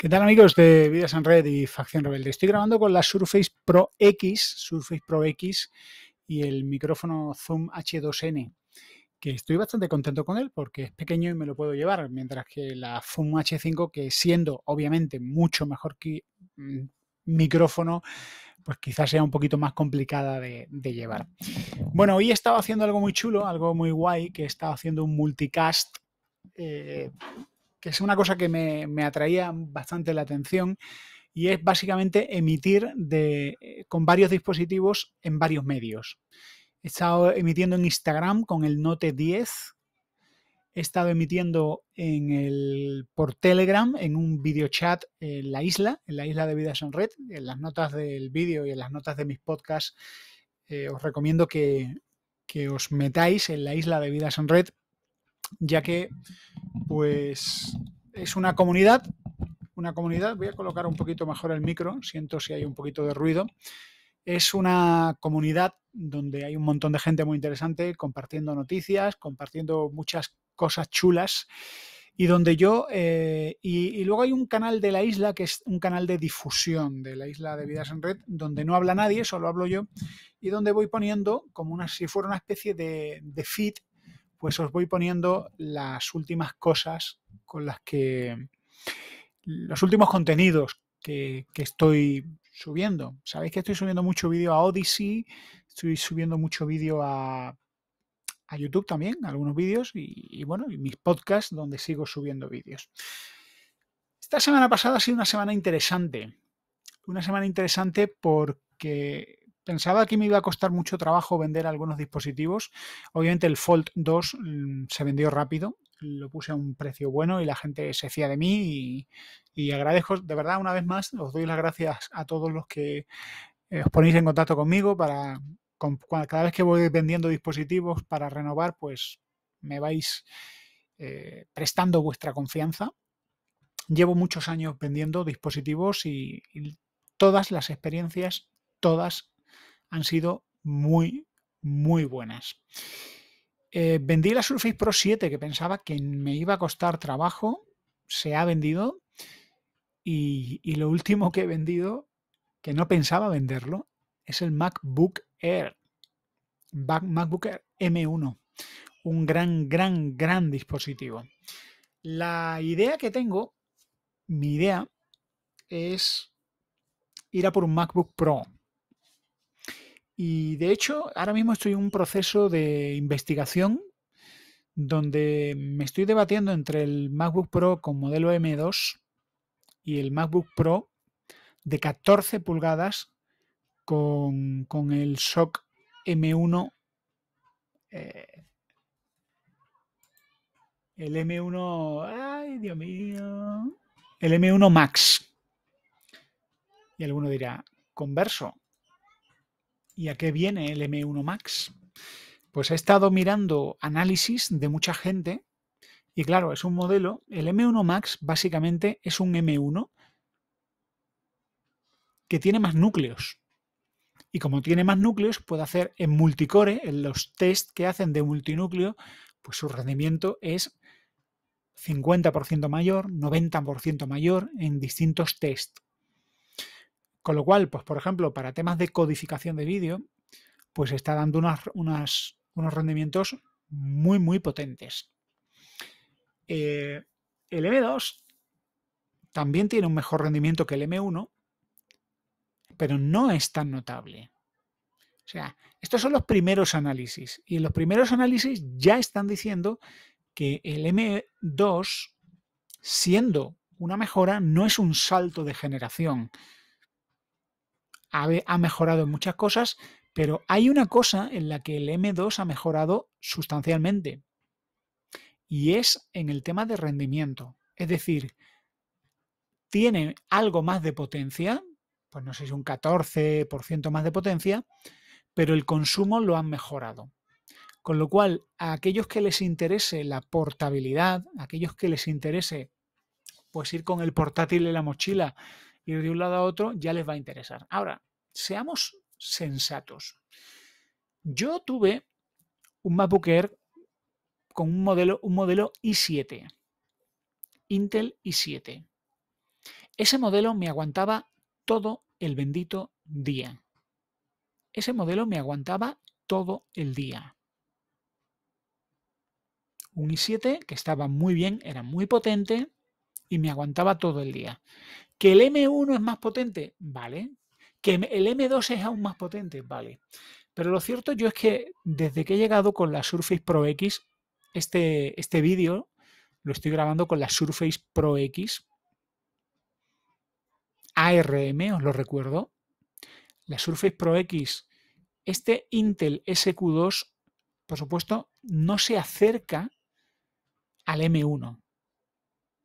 ¿Qué tal amigos de Vidas en Red y Facción Rebelde? Estoy grabando con la Surface Pro X, Surface Pro X y el micrófono Zoom H2N, que estoy bastante contento con él porque es pequeño y me lo puedo llevar, mientras que la Zoom H5, que siendo obviamente mucho mejor que mm, micrófono, pues quizás sea un poquito más complicada de, llevar. Bueno, hoy he estado haciendo algo muy chulo, algo muy guay, que he estado haciendo un multicast eh, que es una cosa que me, atraía bastante la atención y es básicamente emitir de, eh, con varios dispositivos en varios medios. He estado emitiendo en Instagram con el Note 10, he estado emitiendo en el, por Telegram en un video chat en la isla, en la isla de Vidas en Red. En las notas del vídeo y en las notas de mis podcasts eh, os recomiendo que, que os metáis en la isla de Vidas en Red ya que pues es una comunidad, una comunidad, voy a colocar un poquito mejor el micro, siento si hay un poquito de ruido. Es una comunidad donde hay un montón de gente muy interesante compartiendo noticias, compartiendo muchas cosas chulas y donde yo, eh, y, luego hay un canal de la isla que es un canal de difusión de la isla de Vidas en Red, donde no habla nadie, solo hablo yo, y donde voy poniendo como si fuera una especie de, de feed pues os voy poniendo las últimas cosas con las que los últimos contenidos que, estoy subiendo. Sabéis que estoy subiendo mucho vídeo a Odyssey, estoy subiendo mucho vídeo a, YouTube también, algunos vídeos y, bueno, y mis podcasts donde sigo subiendo vídeos. Esta semana pasada ha sido una semana interesante. Una semana interesante porque Pensaba que me iba a costar mucho trabajo vender algunos dispositivos. Obviamente el Fold 2 mm, se vendió rápido, lo puse a un precio bueno y la gente se fía de mí y, agradezco, de verdad, una vez más, os doy las gracias a todos los que eh, os ponéis en contacto conmigo para cada vez que voy vendiendo dispositivos para renovar, pues me vais eh, prestando vuestra confianza. Llevo muchos años vendiendo dispositivos y todas las experiencias, todas han sido muy, muy buenas. Eh, vendí la Surface Pro 7 que pensaba que me iba a costar trabajo. Se ha vendido. Y, y lo último que he vendido, que no pensaba venderlo, es el MacBook Air. MacBook Air M1. Un gran, gran, gran dispositivo. La idea que tengo, mi idea, es ir a por un MacBook Pro y de hecho, ahora mismo estoy en un proceso de investigación donde me estoy debatiendo entre el MacBook Pro con modelo M2 y el MacBook Pro de 14 pulgadas con, el SOC M1. Eh, el M1. ¡Ay, Dios mío! El M1 Max. Y alguno dirá, converso. ¿Y a qué viene el M1 Max? Pues he estado mirando análisis de mucha gente y claro, es un modelo. El M1 Max básicamente es un M1 que tiene más núcleos. Y como tiene más núcleos, puede hacer en multicore, en los test que hacen de multinúcleo, pues su rendimiento es 50% mayor, 90% mayor en distintos tests. Con lo cual, pues por ejemplo, para temas de codificación de vídeo, pues está dando unos rendimientos muy, muy potentes. Eh, el M2 también tiene un mejor rendimiento que el M1, pero no es tan notable. O sea, estos son los primeros análisis. Y en los primeros análisis ya están diciendo que el M2, siendo una mejora, no es un salto de generación, ha, mejorado en muchas cosas, pero hay una cosa en la que el M2 ha mejorado sustancialmente y es en el tema de rendimiento. Es decir, tiene algo más de potencia, pues no sé si un 14% más de potencia, pero el consumo lo han mejorado. Con lo cual, a aquellos que les interese la portabilidad, a aquellos que les interese pues ir con el portátil en la mochila ir de un lado a otro, ya les va a interesar. Ahora, seamos sensatos. Yo tuve un MacBook Air con un modelo, un modelo i7, Intel i7. Ese modelo me aguantaba todo el bendito día. Ese modelo me aguantaba todo el día. Un i7 que estaba muy bien, era muy potente y me aguantaba todo el día. ¿Que el M1 es más potente? Vale. ¿Que el M2 es aún más potente? Vale. Pero lo cierto yo es que desde que he llegado con la Surface Pro X, este, este vídeo lo estoy grabando con la Surface Pro X ARM, os lo recuerdo. La Surface Pro X, este Intel SQ2, por supuesto, no se acerca al M1.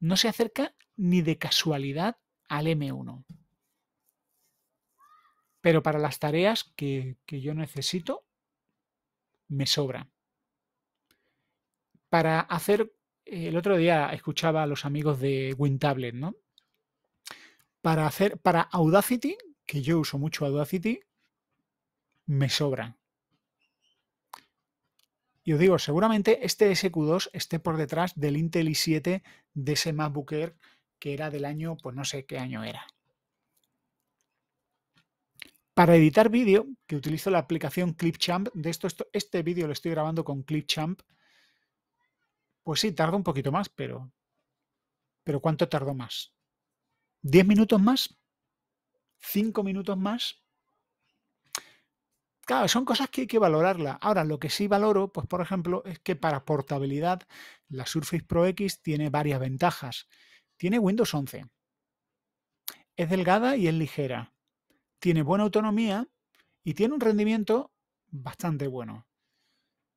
No se acerca ni de casualidad al M1. Pero para las tareas que, yo necesito, me sobra. Para hacer, eh, el otro día escuchaba a los amigos de WinTablet, ¿no? Para hacer, para Audacity, que yo uso mucho Audacity, me sobra. Y os digo, seguramente este SQ2 esté por detrás del Intel i7 de ese MacBook Air que era del año, pues no sé qué año era. Para editar vídeo, que utilizo la aplicación Clipchamp, de esto, este vídeo lo estoy grabando con Clipchamp, pues sí, tarda un poquito más, pero, pero ¿cuánto tardó más? ¿10 minutos más? ¿5 minutos más? Claro, son cosas que hay que valorarla. Ahora, lo que sí valoro, pues por ejemplo, es que para portabilidad la Surface Pro X tiene varias ventajas. Tiene Windows 11. Es delgada y es ligera. Tiene buena autonomía y tiene un rendimiento bastante bueno.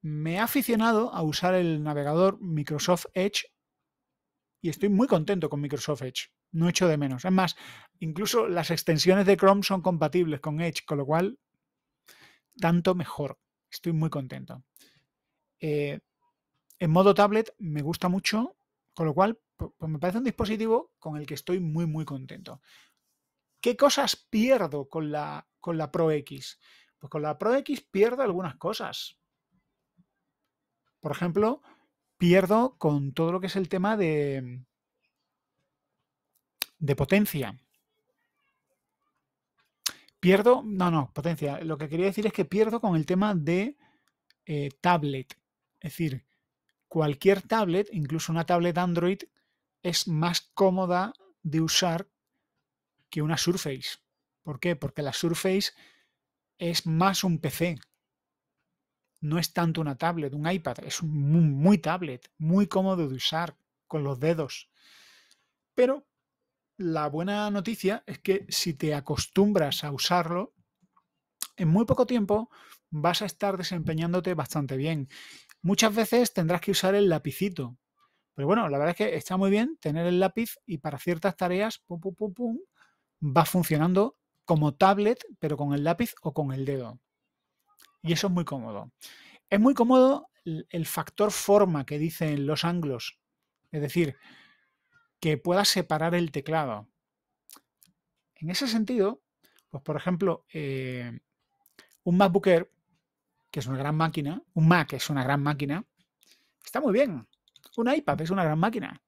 Me he aficionado a usar el navegador Microsoft Edge y estoy muy contento con Microsoft Edge. No echo de menos. Es más, incluso las extensiones de Chrome son compatibles con Edge, con lo cual, tanto mejor. Estoy muy contento. Eh, en modo tablet me gusta mucho, con lo cual pues me parece un dispositivo con el que estoy muy, muy contento. ¿Qué cosas pierdo con la, con la Pro X? Pues con la Pro X pierdo algunas cosas. Por ejemplo, pierdo con todo lo que es el tema de, de potencia. Pierdo, no, no, potencia. Lo que quería decir es que pierdo con el tema de eh, tablet. Es decir, cualquier tablet, incluso una tablet Android, es más cómoda de usar que una Surface. ¿Por qué? Porque la Surface es más un PC. No es tanto una tablet, un iPad, es muy tablet, muy cómodo de usar con los dedos. Pero la buena noticia es que si te acostumbras a usarlo, en muy poco tiempo vas a estar desempeñándote bastante bien. Muchas veces tendrás que usar el lapicito pero bueno, la verdad es que está muy bien tener el lápiz y para ciertas tareas, pum, pum, pum, pum, va funcionando como tablet, pero con el lápiz o con el dedo. Y eso es muy cómodo. Es muy cómodo el factor forma que dicen los anglos. Es decir, que pueda separar el teclado. En ese sentido, pues por ejemplo, eh, un MacBooker, que es una gran máquina, un Mac es una gran máquina, está muy bien un iPad, es una gran máquina.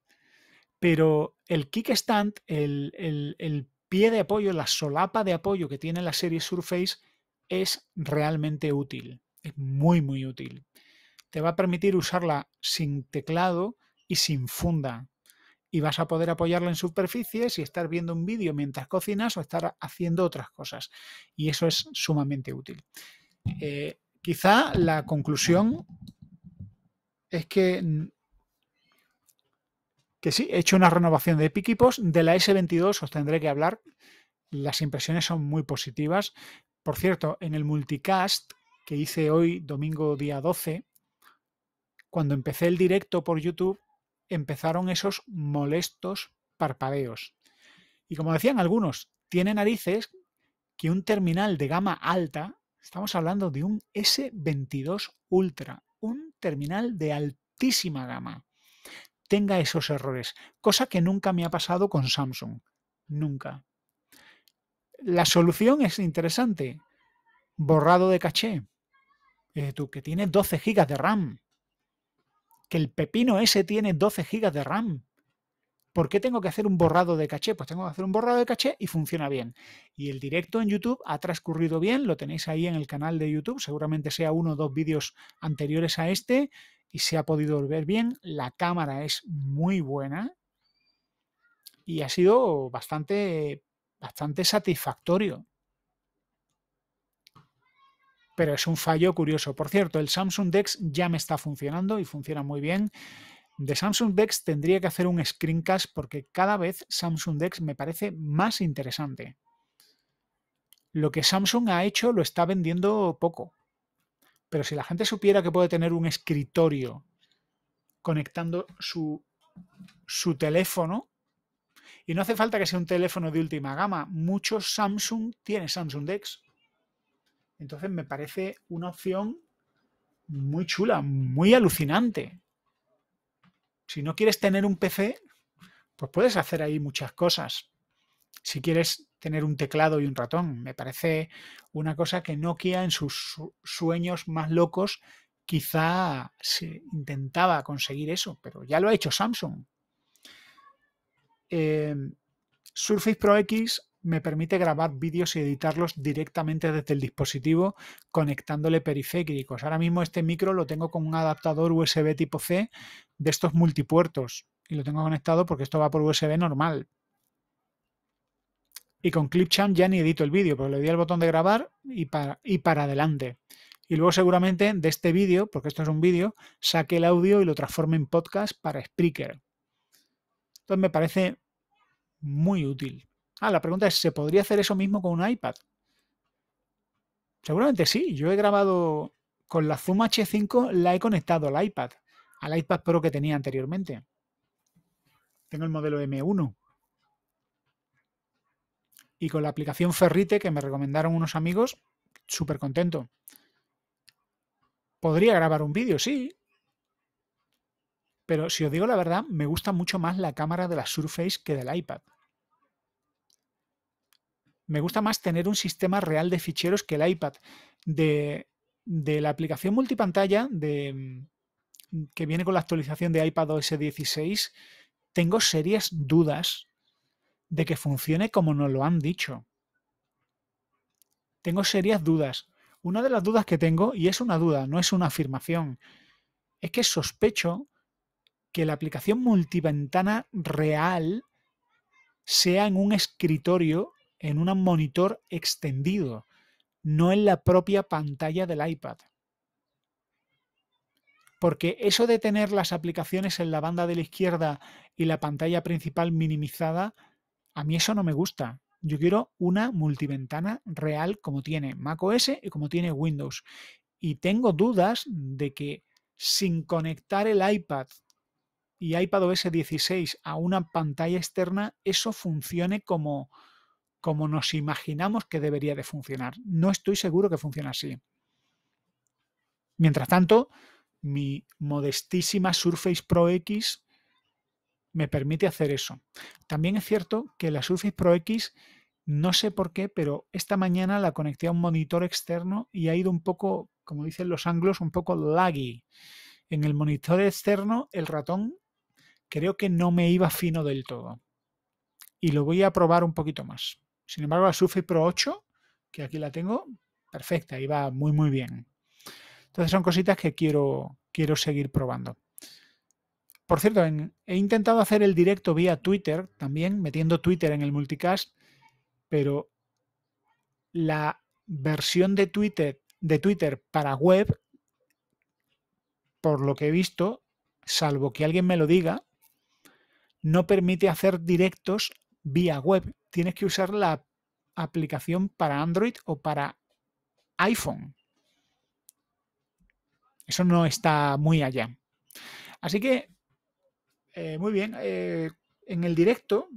Pero el kickstand, el, el, pie de apoyo, la solapa de apoyo que tiene la serie Surface es realmente útil. Es muy, muy útil. Te va a permitir usarla sin teclado y sin funda. Y vas a poder apoyarla en superficies y estar viendo un vídeo mientras cocinas o estar haciendo otras cosas. Y eso es sumamente útil. Eh, quizá la conclusión es que que sí, he hecho una renovación de Piquipos De la S22 os tendré que hablar. Las impresiones son muy positivas. Por cierto, en el multicast que hice hoy, domingo día 12, cuando empecé el directo por YouTube, empezaron esos molestos parpadeos. Y como decían algunos, tiene narices que un terminal de gama alta, estamos hablando de un S22 Ultra, un terminal de altísima gama tenga esos errores, cosa que nunca me ha pasado con Samsung, nunca. La solución es interesante, borrado de caché. Eh, tú que tienes 12 gigas de RAM, que el pepino ese tiene 12 gigas de RAM. ¿Por qué tengo que hacer un borrado de caché? Pues tengo que hacer un borrado de caché y funciona bien. Y el directo en YouTube ha transcurrido bien, lo tenéis ahí en el canal de YouTube, seguramente sea uno o dos vídeos anteriores a este y se ha podido ver bien. La cámara es muy buena y ha sido bastante, bastante satisfactorio. Pero es un fallo curioso. Por cierto, el Samsung Dex ya me está funcionando y funciona muy bien. De Samsung Dex tendría que hacer un screencast porque cada vez Samsung Dex me parece más interesante. Lo que Samsung ha hecho lo está vendiendo poco. Pero si la gente supiera que puede tener un escritorio conectando su, teléfono, y no hace falta que sea un teléfono de última gama, muchos Samsung tienen Samsung Dex. Entonces me parece una opción muy chula, muy alucinante. Si no quieres tener un PC, pues puedes hacer ahí muchas cosas. Si quieres tener un teclado y un ratón. Me parece una cosa que Nokia en sus sueños más locos quizá se intentaba conseguir eso, pero ya lo ha hecho Samsung. Em, Surface Pro X me permite grabar vídeos y editarlos directamente desde el dispositivo conectándole periféricos. Ahora mismo este micro lo tengo con un adaptador USB tipo C de estos multipuertos y lo tengo conectado porque esto va por USB normal, y con Clipchamp ya ni edito el vídeo, pero le doy al botón de grabar y para, y para adelante. Y luego seguramente de este vídeo, porque esto es un vídeo, saque el audio y lo transforme en podcast para Spreaker. Entonces me parece muy útil. Ah, la pregunta es, ¿se podría hacer eso mismo con un iPad? Seguramente sí. Yo he grabado con la Zoom H5, la he conectado al iPad, al iPad Pro que tenía anteriormente. Tengo el modelo M1 y con la aplicación Ferrite que me recomendaron unos amigos, súper contento. Podría grabar un vídeo, sí. Pero si os digo la verdad, me gusta mucho más la cámara de la Surface que del iPad. Me gusta más tener un sistema real de ficheros que el iPad. De, la aplicación multipantalla de, que viene con la actualización de iPad OS 16, tengo serias dudas de que funcione como nos lo han dicho. Tengo serias dudas. Una de las dudas que tengo, y es una duda, no es una afirmación, es que sospecho que la aplicación multiventana real sea en un escritorio, en un monitor extendido, no en la propia pantalla del iPad. Porque eso de tener las aplicaciones en la banda de la izquierda y la pantalla principal minimizada a mí eso no me gusta. Yo quiero una multiventana real como tiene macOS y como tiene Windows. Y tengo dudas de que sin conectar el iPad y iPadOS 16 a una pantalla externa, eso funcione como, como nos imaginamos que debería de funcionar. No estoy seguro que funcione así. Mientras tanto, mi modestísima Surface Pro X me permite hacer eso. También es cierto que la Surface Pro X, no sé por qué, pero esta mañana la conecté a un monitor externo y ha ido un poco, como dicen los anglos, un poco laggy. En el monitor externo el ratón creo que no me iba fino del todo. Y lo voy a probar un poquito más. Sin embargo, la Surface Pro 8, que aquí la tengo, perfecta, iba muy muy bien. Entonces son cositas que quiero, quiero seguir probando. Por cierto, he intentado hacer el directo vía Twitter también, metiendo Twitter en el multicast, pero la versión de Twitter, de Twitter para web, por lo que he visto, salvo que alguien me lo diga, no permite hacer directos vía web. Tienes que usar la aplicación para Android o para iPhone. Eso no está muy allá. Así que eh, muy bien, eh, en el directo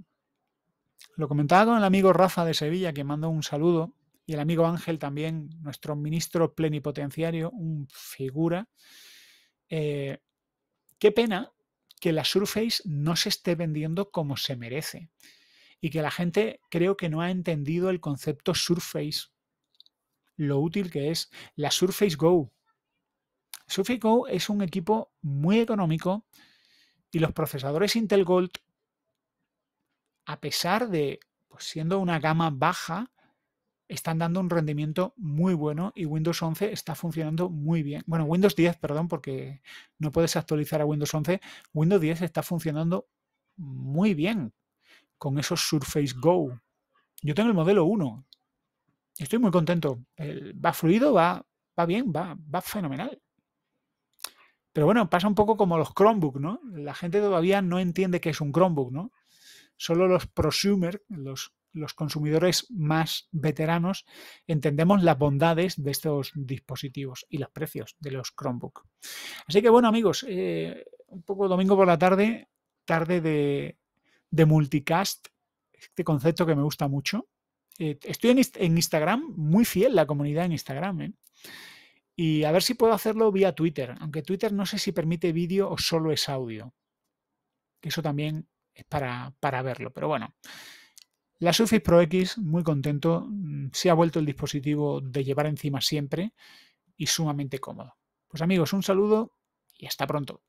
lo comentaba con el amigo Rafa de Sevilla, que mandó un saludo, y el amigo Ángel también, nuestro ministro plenipotenciario, un figura. Eh, qué pena que la Surface no se esté vendiendo como se merece y que la gente creo que no ha entendido el concepto Surface, lo útil que es la Surface Go. Surface Go es un equipo muy económico, y los procesadores Intel Gold, a pesar de pues, siendo una gama baja, están dando un rendimiento muy bueno y Windows 11 está funcionando muy bien. Bueno, Windows 10, perdón, porque no puedes actualizar a Windows 11. Windows 10 está funcionando muy bien con esos Surface Go. Yo tengo el modelo 1. Estoy muy contento. va fluido, va, va bien, va, va fenomenal. Pero bueno, pasa un poco como los Chromebook, ¿no? La gente todavía no entiende qué es un Chromebook, ¿no? Solo los prosumers, los, consumidores más veteranos, entendemos las bondades de estos dispositivos y los precios de los Chromebook. Así que bueno, amigos, eh, un poco domingo por la tarde, tarde de, multicast, este concepto que me gusta mucho. Eh, estoy en, en, Instagram, muy fiel la comunidad en Instagram. ¿eh? Y a ver si puedo hacerlo vía Twitter, aunque Twitter no sé si permite vídeo o solo es audio. Eso también es para, para verlo, pero bueno. La Surface Pro X, muy contento, mm, se ha vuelto el dispositivo de llevar encima siempre y sumamente cómodo. Pues amigos, un saludo y hasta pronto.